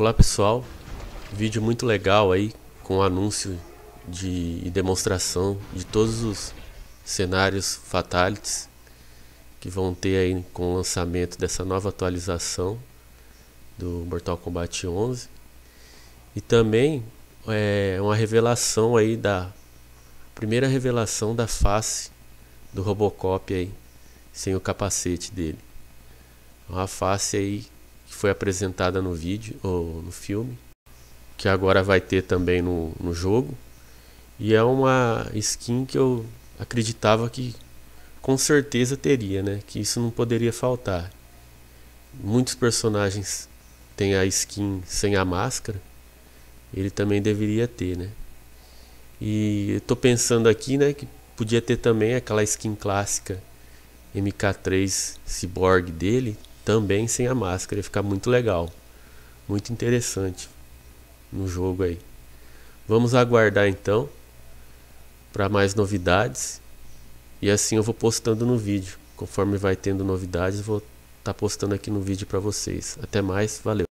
Olá pessoal, vídeo muito legal aí com anúncio de, e demonstração de todos os cenários fatalities que vão ter aí com o lançamento dessa nova atualização do Mortal Kombat 11 e também é uma revelação aí da primeira revelação da face do Robocop aí sem o capacete dele uma face aí foi apresentada no vídeo ou no filme, que agora vai ter também no, no jogo. E é uma skin que eu acreditava que com certeza teria, né? Que isso não poderia faltar. Muitos personagens têm a skin sem a máscara, ele também deveria ter, né? E eu tô pensando aqui, né, que podia ter também aquela skin clássica MK3 Cyborg dele, também sem a máscara. Ia ficar muito legal. Muito interessante no jogo aí. Vamos aguardar então para mais novidades. E assim eu vou postando no vídeo. Conforme vai tendo novidades, vou estar tá postando aqui no vídeo para vocês. Até mais, valeu.